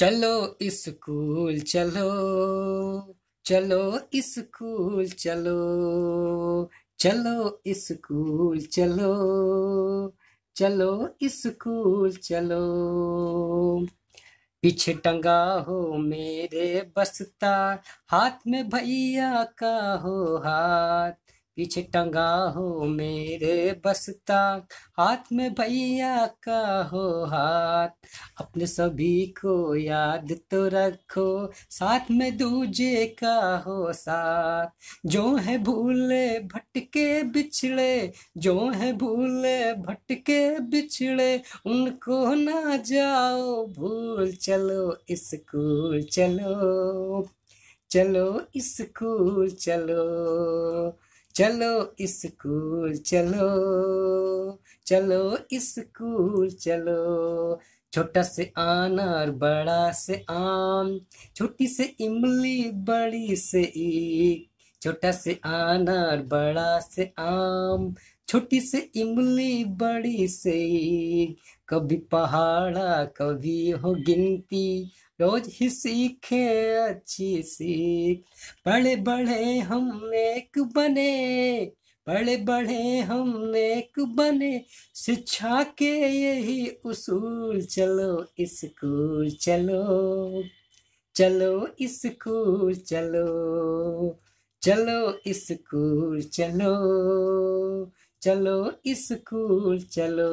चलो स्कूल चलो चलो स्कूल चलो चलो स्कूल चलो चलो स्कूल चलो पीछे टंगा हो मेरे बस्ता हाथ में भैया का हो हाथ पीछे टंगा हो मेरे बसता हाथ में भैया का हो हाथ अपने सभी को याद तो रखो साथ में दूजे का हो साथ जो है भूले भटके बिछड़े जो है भूले भटके बिछड़े उनको ना जाओ भूल चलो स्कूल चलो चलो स्कूल चलो चलो स्कूल चलो चलो स्कूल चलो छोटा से अनार बड़ा से आम छोटी से इमली बड़ी से ईख छोटा से अनार बड़ा से आम छोटी से इमली बड़ी से कभी पहाड़ा कभी हो गिनती रोज ही सीखे अच्छी सीख बड़े बड़े हम एक बने बड़े बड़े हम एक बने शिक्षा के यही उसूल चलो स्कूल चलो चलो स्कूल चलो चलो स्कूल चलो चलो स्कूल चलो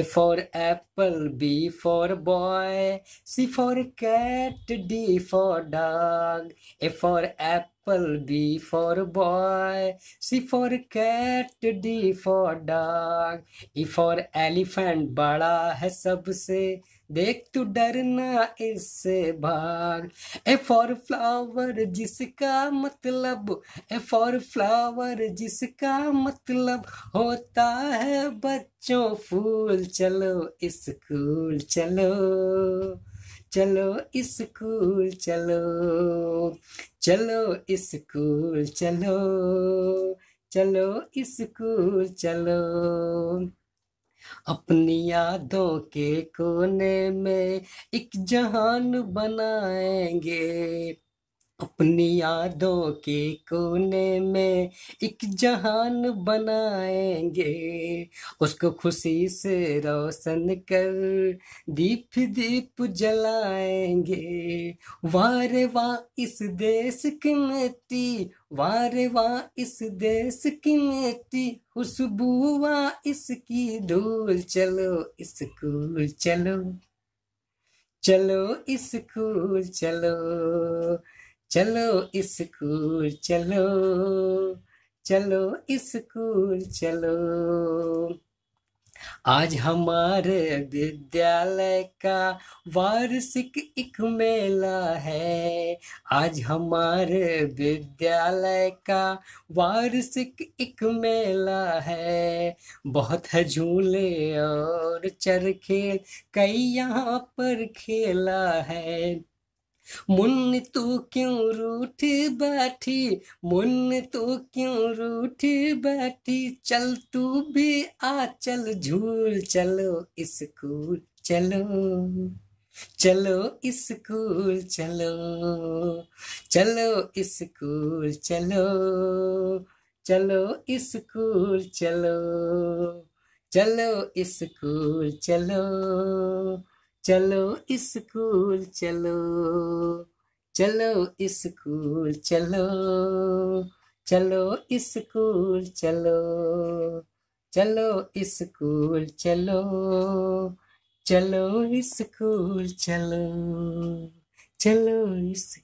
A for apple B for boy C for cat D for dog A for apple B for boy C for cat D for dog E for elephant बड़ा है सबसे देख तू डरना इससे भाग ए फॉर फ्लावर जिसका मतलब ए फॉर फ्लावर जिसका मतलब होता है बच्चों फूल चलो स्कूल चलो चलो स्कूल चलो चलो स्कूल चलो चलो स्कूल चलो अपनी यादों के कोने में एक जहान बनाएंगे अपनी यादों के कोने में एक जहान बनाएंगे उसको खुशी से रोशन कर दीप दीप जलाएंगे वारे वाह इस देश की मिट्टी वारे वाह इस देश की मिट्टी वाह इसकी धूल चलो स्कूल चलो चलो स्कूल चलो चलो स्कूल चलो चलो स्कूल चलो आज हमारे विद्यालय का वार्षिक एक मेला है आज हमारे विद्यालय का वार्षिक एक मेला है बहुत है झूले और चरखेल कई यहाँ पर खेला है मुन्न तू क्यों रूठ बैठी मुन्न तू क्यों रूठ बैठी चल तू भी आ चल झूल चलो स्कूल चलो चलो स्कूल चलो चलो स्कूल चलो चलो स्कूल चलो चलो स्कूल चलो चलो स्कूल चलो चलो स्कूल चलो चलो स्कूल चलो चलो स्कूल चलो चलो स्कूल चलो चलो स्कूल